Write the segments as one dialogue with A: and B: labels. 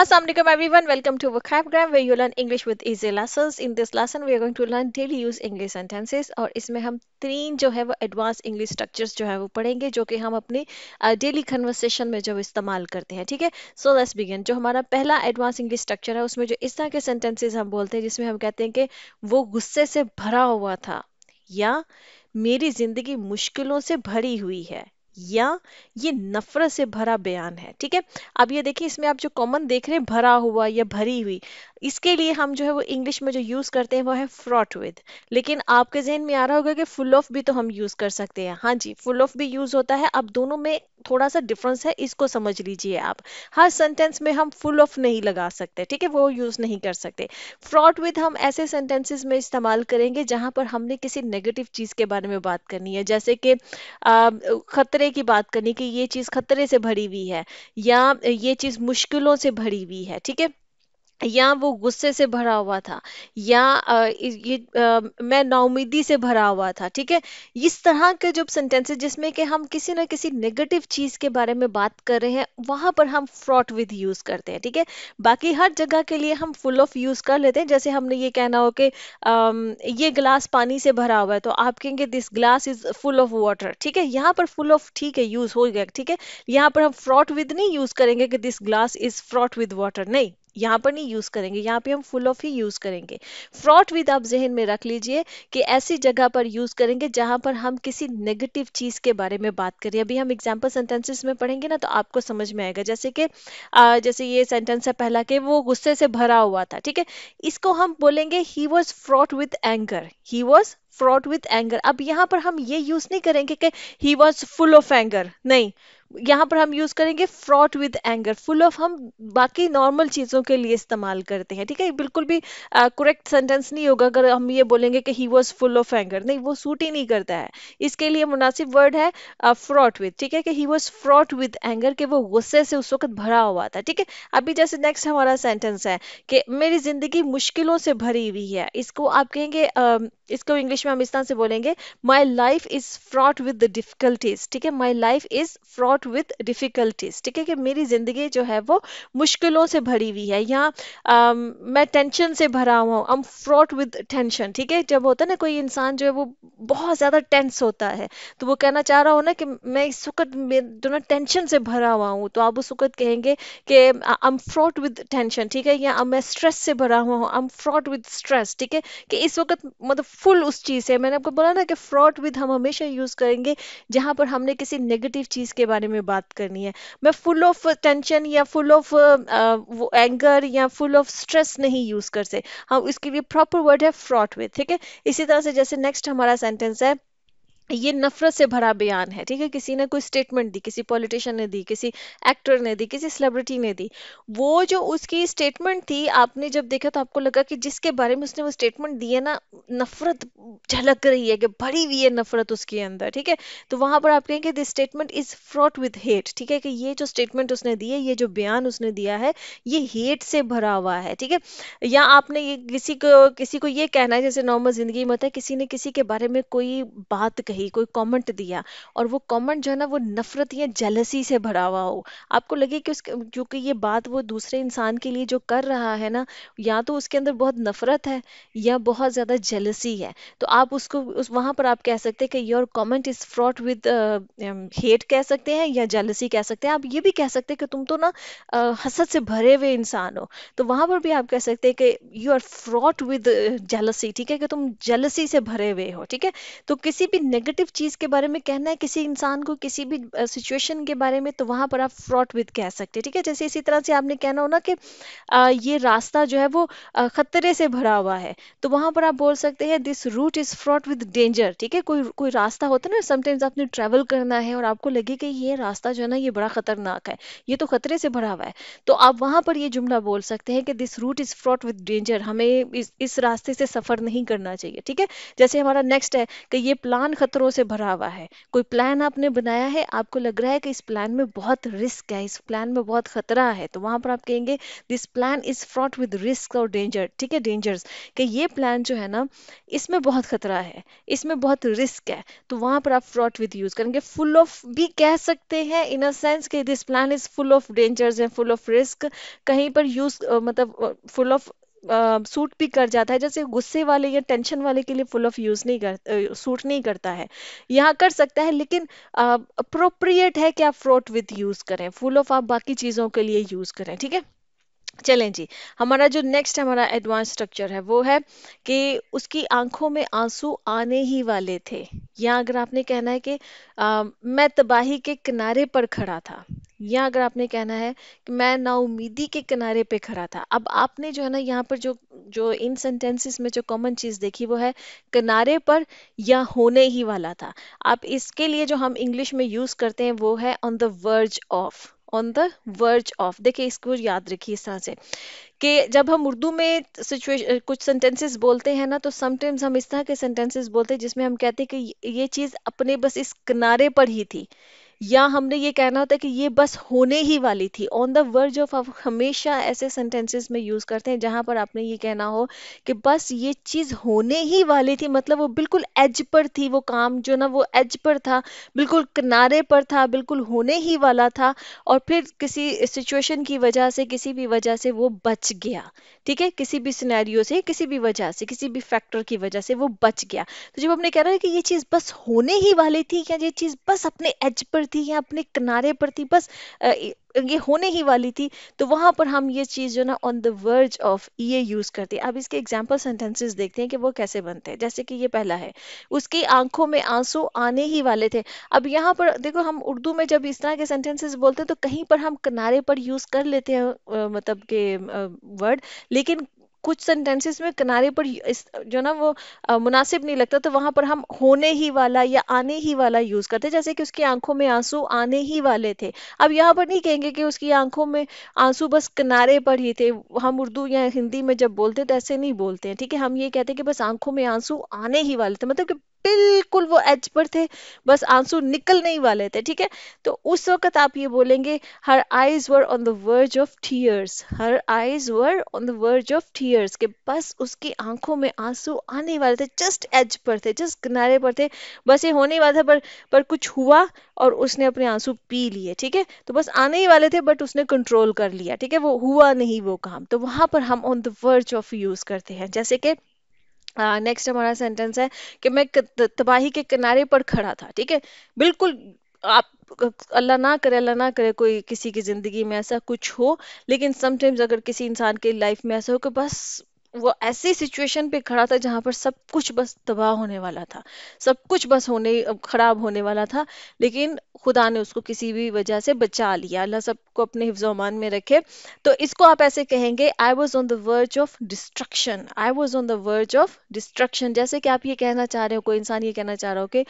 A: Assalamualaikum everyone. Welcome to Vocabgram where you learn English with easy lessons. In this lesson we are going to learn daily use English sentences और इसमें हम तीन जो है वो advance English structures जो है वो पढ़ेंगे जो कि हम अपनी डेली uh, कन्वर्सेशन में जो इस्तेमाल करते हैं ठीक है सो लेट्स बिगिन जो हमारा पहला एडवांस इंग्लिश स्ट्रक्चर है उसमें जो इस तरह के सेंटेंसेज हम बोलते हैं जिसमें हम कहते हैं कि वो गुस्से से भरा हुआ था या मेरी जिंदगी मुश्किलों से भरी हुई है या ये नफरत से भरा बयान है ठीक है अब ये देखिए इसमें आप जो कॉमन देख रहे हैं भरा हुआ या भरी हुई इसके लिए हम जो है वो इंग्लिश में जो यूज़ करते हैं वो है फ्रॉट विद लेकिन आपके जहन में आ रहा होगा कि फुल ऑफ भी तो हम यूज़ कर सकते हैं हाँ जी फुल ऑफ भी यूज़ होता है अब दोनों में थोड़ा सा डिफरेंस है इसको समझ लीजिए आप हर सेंटेंस में हम फुल ऑफ नहीं लगा सकते ठीक है वो यूज़ नहीं कर सकते फ्रॉट विद हम ऐसे सेंटेंसेस में इस्तेमाल करेंगे जहाँ पर हमने किसी नेगेटिव चीज़ के बारे में बात करनी है जैसे कि खतरे की बात करनी कि ये चीज़ खतरे से भरी हुई है या ये चीज़ मुश्किलों से भरी हुई है ठीक है या वो गुस्से से भरा हुआ था या ये मैं नाउमीदी से भरा हुआ था ठीक है इस तरह के जो सेंटेंसेस जिसमें कि हम किसी ना किसी नेगेटिव चीज के बारे में बात कर रहे हैं वहां पर हम फ्रॉट विद यूज करते हैं ठीक है बाकी हर जगह के लिए हम फुल ऑफ यूज कर लेते हैं जैसे हमने ये कहना हो कि ये ग्लास पानी से भरा हुआ है तो आप कहेंगे this glass is full of water ठीक है यहाँ पर फुल ऑफ ठीक है यूज हो गया ठीक है यहाँ पर हम फ्रॉट विद नहीं यूज करेंगे कि this glass is fraught with water नहीं यहाँ पर नहीं यूज करेंगे यहाँ पे हम फुल ऑफ ही यूज करेंगे फ्रॉट विद आप जहन में रख लीजिए कि ऐसी जगह पर यूज करेंगे जहां पर हम किसी नेगेटिव चीज के बारे में बात करें अभी हम एग्जाम्पल सेंटेंसेस में पढ़ेंगे ना तो आपको समझ में आएगा जैसे कि जैसे ये सेंटेंस है पहला कि वो गुस्से से भरा हुआ था ठीक है इसको हम बोलेंगे he was fraught with anger he was fraught with anger अब यहाँ पर हम ये यूज नहीं करेंगे कि he was full of anger नहीं यहाँ पर हम यूज करेंगे fraught with anger full of हम बाकी नॉर्मल चीजों के लिए इस्तेमाल करते हैं ठीक है बिल्कुल भी करेक्ट uh, सेंटेंस नहीं होगा अगर हम ये बोलेंगे कि he was full of anger नहीं वो सूट ही नहीं करता है इसके लिए मुनासिब वर्ड है फ्रॉड uh, विद ठीक है कि he was fraught with anger कि वो गुस्से से उस वक्त भरा हुआ था ठीक है अभी जैसे नेक्स्ट हमारा सेंटेंस है कि मेरी जिंदगी मुश्किलों से भरी हुई है इसको आप कहेंगे uh, इसको इंग्लिश में हम इस तरह से बोलेंगे my life is fraught with difficulties ठीक है my life is fraught with difficulties ठीक है कि मेरी जिंदगी जो है वो मुश्किलों से भरी हुई है या मैं टेंशन से भरा हुआ हूँ I am fraught with tension ठीक है जब होता है ना कोई इंसान जो है वो बहुत ज्यादा टेंस होता है तो वो कहना चाह रहा हो ना कि मैं इस वक्त जो ना टेंशन से भरा हुआ हूँ तो आप उस वक्त कहेंगे कि I am fraught with tension ठीक है या मैं स्ट्रेस से भरा हुआ हूँ I am fraught with stress ठीक है कि इस वक्त मतलब फुल उस चीज़ है मैंने आपको बोला ना कि फ्रॉड विद हम हमेशा यूज़ करेंगे जहां पर हमने किसी नेगेटिव चीज़ के बारे में बात करनी है मैं फुल ऑफ टेंशन या फुल ऑफ एंगर या फुल ऑफ स्ट्रेस नहीं यूज़ कर सकते हम हाँ, इसके लिए प्रॉपर वर्ड है फ्रॉड विद ठीक है इसी तरह से जैसे नेक्स्ट हमारा सेंटेंस है ये नफरत से भरा बयान है ठीक है किसी ने कोई स्टेटमेंट दी किसी पॉलिटिशियन ने दी किसी एक्टर ने दी किसी सेलिब्रिटी ने दी वो जो उसकी स्टेटमेंट थी आपने जब देखा तो आपको लगा कि जिसके बारे में उसने वो स्टेटमेंट दी है ना नफरत झलक रही है कि भरी हुई है नफरत उसके अंदर ठीक है तो वहां पर आप कहेंगे this statement is fraught with hate ठीक है कि ये जो स्टेटमेंट उसने दी है ये जो बयान उसने दिया है ये हेट से भरा हुआ है ठीक है या आपने ये किसी को किसी को ये कहना है जैसे नॉर्मल जिंदगी मत है किसी ने किसी के बारे में कोई बात कही कही कोई कमेंट दिया और वो कमेंट जो है ना वो नफरत या जेलसी से भरा हुआ हो आपको लगे कि उसके क्योंकि ये बात वो दूसरे इंसान के लिए जो कर रहा है ना या तो उसके अंदर बहुत नफरत है या बहुत ज़्यादा जेलसी है तो आप उसको उस वहां पर आप कह सकते हैं कि your comment is fraught with hate कह सकते हैं या जेलसी कह सकते हैं आप ये भी कह सकते हैं कि तुम तो ना uh, हसद से भरे हुए इंसान हो तो वहां पर भी आप कह सकते हैं कि you are fraught with jealousy ठीक है कि तुम जेलसी से भरे हुए हो ठीक है तो किसी भी नेगेटिव नेगेटिव चीज के बारे में कहना है किसी इंसान को किसी भी सिचुएशन के बारे में तो वहां पर आप फ्रॉड विद कह सकते हैं ठीक है जैसे इसी तरह से आपने कहना हो ना कि ये रास्ता जो है वो खतरे से भरा हुआ है तो वहां पर आप बोल सकते हैं this route is fraught with danger ठीक है कोई कोई रास्ता होता है ना समटाइम्स आपने ट्रेवल करना है और आपको लगे कि ये रास्ता जो है ना ये बड़ा खतरनाक है ये तो खतरे से भरा हुआ है तो आप वहां पर ये जुमला बोल सकते हैं कि this route is fraught with danger हमें इस, इस रास्ते से सफर नहीं करना चाहिए ठीक है जैसे हमारा नेक्स्ट है कि ये प्लान खतरों खतरों से भरा हुआ है कोई प्लान आपने बनाया है आपको लग रहा है कि इस प्लान में बहुत रिस्क है इस प्लान में बहुत खतरा है तो वहां पर आप कहेंगे this plan is fraught with risk और डेंजर ठीक है डेंजर्स कि ये प्लान जो है ना इसमें बहुत खतरा है इसमें बहुत रिस्क है तो वहां पर आप फ्रॉट विद यूज करेंगे फुल ऑफ भी कह सकते हैं इन अ सेंस कि this plan is full of dangers and full of risk कहीं पर यूज मतलब फुल ऑफ सूट भी कर जाता है जैसे गुस्से वाले या टेंशन वाले के लिए फुल ऑफ यूज नहीं कर सूट नहीं करता है यहाँ कर सकता है लेकिन अप्रोप्रिएट है कि आप फ्रोट विथ यूज करें फुल ऑफ आप बाकी चीजों के लिए यूज करें ठीक है चलें जी हमारा जो नेक्स्ट हमारा एडवांस स्ट्रक्चर है वो है कि उसकी आंखों में आंसू आने ही वाले थे या अगर आपने कहना है कि आ, मैं तबाही के किनारे पर खड़ा था या अगर आपने कहना है कि मैं नाउमीदी के किनारे पे खड़ा था अब आपने जो है ना यहाँ पर जो जो इन सेंटेंसेस में जो कॉमन चीज़ देखी वो है किनारे पर या होने ही वाला था आप इसके लिए जो हम इंग्लिश में यूज़ करते हैं वो है on the verge of on the verge of देखिए इसको याद रखिए इस तरह से कि जब हम उर्दू में सिचुएशन कुछ सेंटेंसेस बोलते हैं ना तो समटाइम्स हम इस तरह के सेंटेंसेस बोलते हैं जिसमें हम कहते हैं कि ये चीज़ अपने बस इस किनारे पर ही थी या हमने ये कहना होता है कि ये बस होने ही वाली थी ऑन द वर्ज ऑफ आप हमेशा ऐसे सेंटेंसेस में यूज करते हैं जहां पर आपने ये कहना हो कि बस ये चीज होने ही वाली थी मतलब वो बिल्कुल एज पर थी वो काम जो ना वो एज पर था बिल्कुल किनारे पर था बिल्कुल होने ही वाला था और फिर किसी सिचुएशन की वजह से किसी भी वजह से वो बच गया ठीक है किसी भी सिनेरियो से किसी भी वजह से किसी भी फैक्टर की वजह से वो बच गया तो जब हमने कह रहा है कि ये चीज बस होने ही वाली थी या ये चीज बस अपने एज पर थी या अपने किनारे पर थी बस ये होने ही वाली थी तो वहां पर हम ये चीज जो ना ऑन द वर्ज ऑफ ये यूज करते हैं अब इसके एग्जाम्पल सेंटेंसेस देखते हैं कि वो कैसे बनते हैं जैसे कि ये पहला है उसकी आंखों में आंसू आने ही वाले थे अब यहाँ पर देखो हम उर्दू में जब इस तरह के सेंटेंसेस बोलते हैं तो कहीं पर हम किनारे पर यूज कर लेते हैं मतलब के वर्ड लेकिन कुछ सेंटेंसेस में किनारे पर इस जो ना वो मुनासिब नहीं लगता तो वहां पर हम होने ही वाला या आने ही वाला यूज करते जैसे कि उसकी आंखों में आंसू आने ही वाले थे अब यहाँ पर नहीं कहेंगे कि उसकी आंखों में आंसू बस किनारे पर ही थे हम उर्दू या हिंदी में जब बोलते तो ऐसे नहीं बोलते हैं ठीक है हम ये कहते हैं कि बस आंखों में आंसू आने ही वाले थे मतलब कि बिल्कुल वो एज पर थे बस आंसू निकलने ही वाले थे ठीक है तो उस वक्त आप ये बोलेंगे her eyes were on the verge of tears her eyes were on the verge of tears के बस उसकी आंखों में आंसू आने वाले थे जस्ट एज पर थे जस्ट किनारे पर थे बस ये होने वाला था पर, पर कुछ हुआ और उसने अपने आंसू पी लिए ठीक है तो बस आने ही वाले थे बट उसने कंट्रोल कर लिया ठीक है वो हुआ नहीं वो काम तो वहां पर हम on the verge of use करते हैं जैसे कि नेक्स्ट हाँ, हमारा सेंटेंस है कि मैं तबाही के किनारे पर खड़ा था ठीक है बिल्कुल आप अल्लाह ना करे अल्लाह ना करे कोई किसी की ज़िंदगी में ऐसा कुछ हो लेकिन समटाइम्स अगर किसी इंसान के लाइफ में ऐसा हो कि बस वो ऐसी सिचुएशन पे खड़ा था जहाँ पर सब कुछ बस तबाह होने वाला था सब कुछ बस होने खराब होने वाला था लेकिन खुदा ने उसको किसी भी वजह से बचा लिया अल्लाह सबको अपने हिफ्जोमान में रखे तो इसको आप ऐसे कहेंगे I was on the verge of destruction I was on the verge of destruction जैसे कि आप ये कहना चाह रहे हो कोई इंसान ये कहना चाह रहा हो कि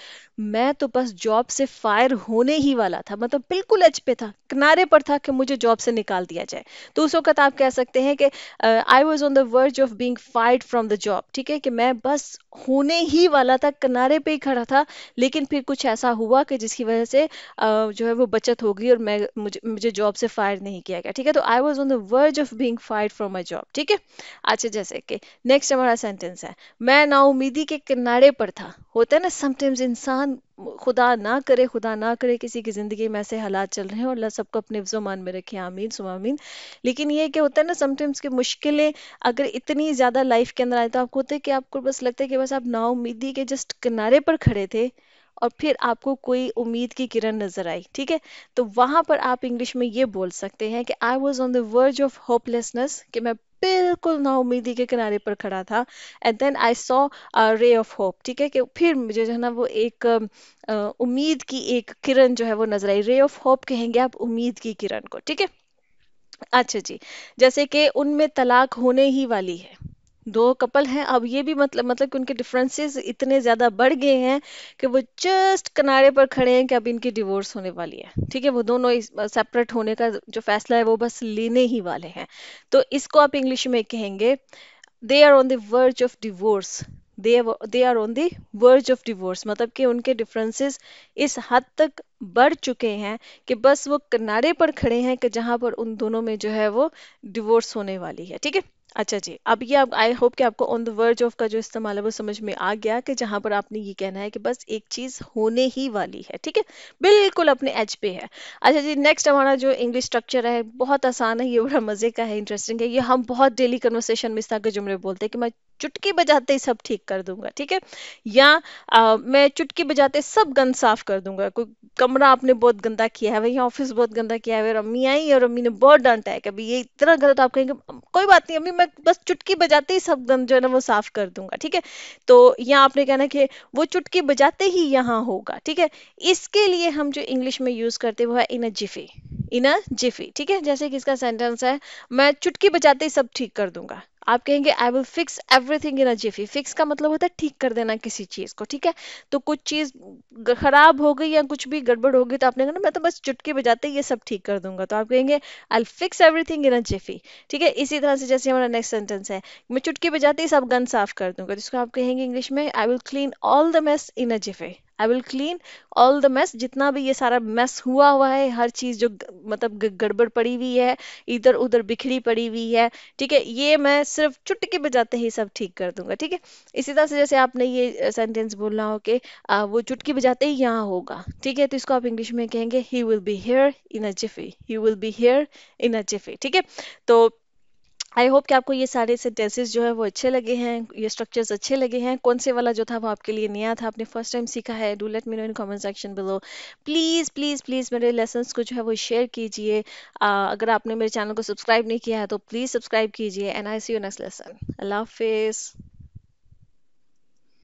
A: मैं तो बस जॉब से फायर होने ही वाला था मतलब बिल्कुल एच पे था किनारे पर था कि मुझे जॉब से निकाल दिया जाए तो उस वक्त आप कह सकते हैं कि I was on the verge of being fired from the job ठीक है कि मैं बस होने ही वाला था किनारे पे ही खड़ा था लेकिन फिर कुछ ऐसा हुआ कि जिसकी वजह से जो है वो बचत हो गई और मैं मुझे मुझे जॉब से फायर नहीं किया गया ठीक है तो I was on the verge of being fired from my job ठीक है अच्छा जैसे कि नेक्स्ट हमारा सेंटेंस है मैं नाउमीदी के किनारे पर था होता है ना समटाइम्स इंसान खुदा ना करे खुदा ना करे किसी की ज़िंदगी में ऐसे हालात चल रहे हैं और अल्लाह सबको अपने मान में रखे आमीन सुमामीन लेकिन ये क्या होता है ना समटाइम्स की मुश्किलें अगर इतनी ज़्यादा लाइफ के अंदर आए तो आपको होता है कि आपको बस लगता है कि बस आप नाउमीदी के जस्ट किनारे पर खड़े थे और फिर आपको कोई उम्मीद की किरण नजर आई ठीक है तो वहां पर आप इंग्लिश में ये बोल सकते हैं कि I was on the verge of hopelessness कि मैं बिल्कुल नाउमीदी के किनारे पर खड़ा था and then I saw ray of hope ठीक है कि फिर मुझे जो है ना वो एक uh, उम्मीद की एक किरण जो है वो नजर आई रे ऑफ होप कहेंगे आप उम्मीद की किरण को ठीक है अच्छा जी जैसे कि उनमें तलाक होने ही वाली है दो कपल हैं अब ये भी मतलब मतलब कि उनके डिफरेंसेस इतने ज़्यादा बढ़ गए हैं कि वो जस्ट किनारे पर खड़े हैं कि अब इनकी डिवोर्स होने वाली है ठीक है वो दोनों सेपरेट होने का जो फैसला है वो बस लेने ही वाले हैं तो इसको आप इंग्लिश में कहेंगे they are on the verge of divorce they are on दर्ज वर्ज ऑफ डिवोर्स मतलब कि उनके डिफरेंसेस इस हद तक बढ़ चुके हैं कि बस वो किनारे पर खड़े हैं कि जहां पर उन दोनों में जो है वो डिवोर्स होने वाली है ठीक है अच्छा जी, अब ये अब आई होप कि आपको ऑन द वर्ज ऑफ का जो इस्तेमाल है वो समझ में आ गया कि जहां पर आपने ये कहना है कि बस एक चीज़ होने ही वाली है, ठीक है? बिल्कुल अपने एज पे है। अच्छा जी, नेक्स्ट हमारा जो इंग्लिश स्ट्रक्चर है बहुत आसान है, ये बड़ा मज़े का है, इंटरेस्टिंग है। ये हम बहुत डेली कन्वर्सेशन में इस तरह के जुमरे बोलते हैं कि मैं चुटकी बजाते ही सब ठीक कर दूंगा ठीक है या आ, मैं चुटकी बजाते सब गंद साफ कर दूंगा कोई कमरा आपने बहुत गंदा किया है भाई ऑफिस बहुत गंदा किया है अम्मी आई और अम्मी ने बहुत डांटा है कभी ये इतना गलत आप कहेंगे कोई बात नहीं अम्मी मैं बस चुटकी बजाते ही सब गंद जो है ना वो साफ कर दूंगा ठीक है तो यहाँ आपने कहना कि वो चुटकी बजाते ही यहाँ होगा ठीक है इसके लिए हम जो इंग्लिश में यूज करते वो है इन a Zifi in a jiffy ठीक है जैसे कि इसका सेंटेंस है मैं चुटकी बजाते ही सब ठीक कर दूंगा आप कहेंगे I will fix everything in a jiffy fix का मतलब होता है ठीक कर देना किसी चीज़ को ठीक है तो कुछ चीज़ खराब हो गई या कुछ भी गड़बड़ हो गई तो आपने कहना मैं तो बस चुटकी बजाते ये सब ठीक कर दूंगा तो आप कहेंगे I will fix everything in a jiffy ठीक है इसी तरह से जैसे हमारा नेक्स्ट सेंटेंस है मैं चुटकी बजाते ही सब गन साफ कर दूंगा जिसको तो आप कहेंगे इंग्लिश में I will clean all the mess in a jiffy I will clean all the mess जितना भी ये सारा मेस हुआ हुआ है हर चीज जो मतलब गड़बड़ पड़ी हुई है इधर उधर बिखरी पड़ी हुई है ठीक है ये मैं सिर्फ चुटकी बजाते ही सब ठीक कर दूंगा ठीक है इसी तरह से जैसे आपने ये सेंटेंस बोलना हो कि वो चुटकी बजाते ही यहाँ होगा ठीक है तो इसको आप इंग्लिश में कहेंगे he will be here in a jiffy he will be here in a jiffy ठीक है तो आई होप कि आपको ये सारे सेंटेंसेस जो है वो अच्छे लगे हैं ये स्ट्रक्चर्स अच्छे लगे हैं कौन से वाला जो था वो आपके लिए नया था आपने फर्स्ट टाइम सीखा है do let me know in comment section below please please please मेरे लेसन्स को जो है वो शेयर कीजिए अगर आपने मेरे चैनल को सब्सक्राइब नहीं किया है तो प्लीज़ सब्सक्राइब कीजिए and I see you next lesson अल्लाह हाफिज़